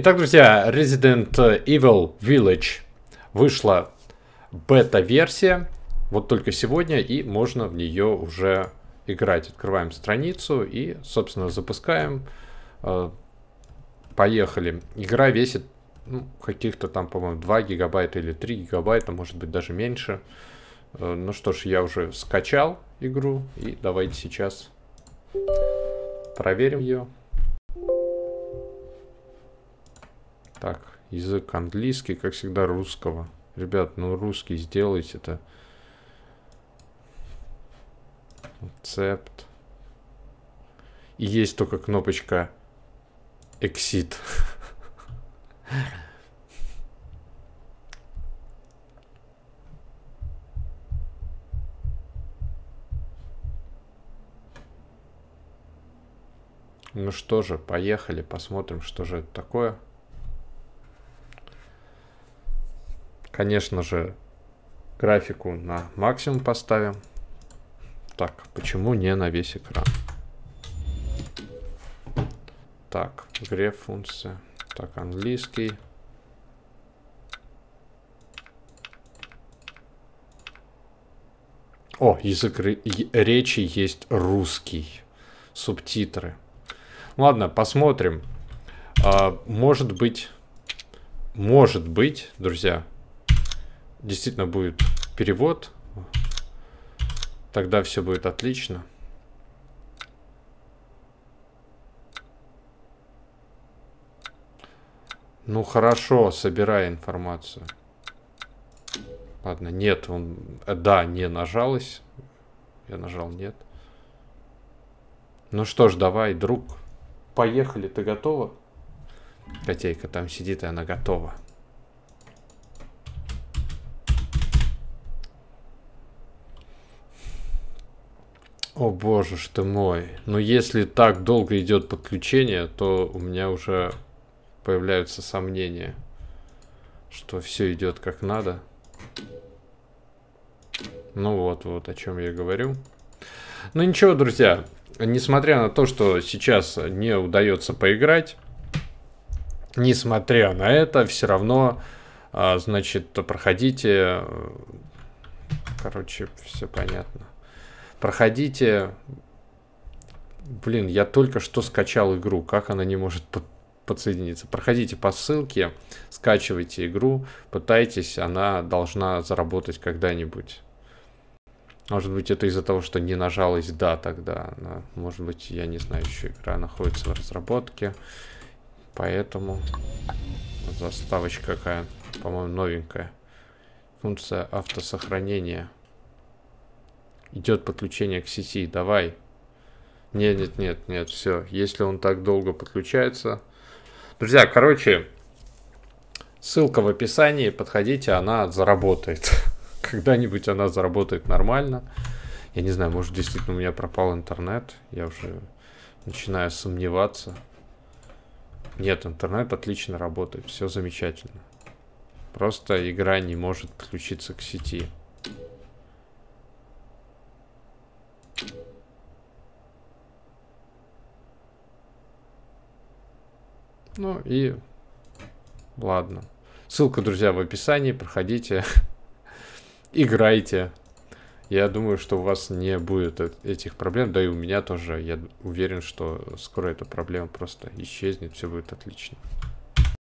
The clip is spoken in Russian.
Итак, друзья, Resident Evil Village вышла бета-версия. Вот только сегодня, и можно в нее уже играть. Открываем страницу и, собственно, запускаем. Э, поехали. Игра весит ну, каких-то там, по-моему, 2 гигабайта или 3 гигабайта, может быть, даже меньше. Э, ну что ж, я уже скачал игру, и давайте сейчас проверим ее. Так, язык английский, как всегда, русского. Ребят, ну русский сделайте это. Рецепт. И есть только кнопочка Exit. Ну что же, поехали, посмотрим, что же это такое. Конечно же, графику на максимум поставим. Так, почему не на весь экран? Так, в функция. Так, английский. О, язык речи есть русский. Субтитры. Ладно, посмотрим. А, может быть, может быть, друзья, действительно будет перевод, тогда все будет отлично. Ну хорошо, собирай информацию. Ладно, нет, он... Э, да, не нажалось. Я нажал нет. Ну что ж, давай, друг. Поехали, ты готова? Котейка там сидит, и она готова. О боже что мой. Но если так долго идет подключение, то у меня уже появляются сомнения, что все идет как надо. Ну вот, вот о чем я говорю. Ну ничего, друзья, несмотря на то, что сейчас не удается поиграть, несмотря на это, все равно, а, значит, проходите. Короче, все понятно проходите... Блин, я только что скачал игру, как она не может под подсоединиться. Проходите по ссылке, скачивайте игру, пытайтесь, она должна заработать когда-нибудь. Может быть, это из-за того, что не нажалась «да» тогда. Она, может быть, я не знаю, еще игра находится в разработке. Поэтому заставочка какая, по-моему, новенькая. Функция автосохранения. Идет подключение к сети, давай. Нет, нет, нет, нет, все. Если он так долго подключается... Друзья, короче, ссылка в описании, подходите, она заработает. Когда-нибудь она заработает нормально. Я не знаю, может действительно у меня пропал интернет. Я уже начинаю сомневаться. Нет, интернет отлично работает, все замечательно. Просто игра не может подключиться к сети. Ну и ладно. Ссылка, друзья, в описании. Проходите, играйте. Я думаю, что у вас не будет этих проблем. Да и у меня тоже. Я уверен, что скоро эта проблема просто исчезнет. Все будет отлично.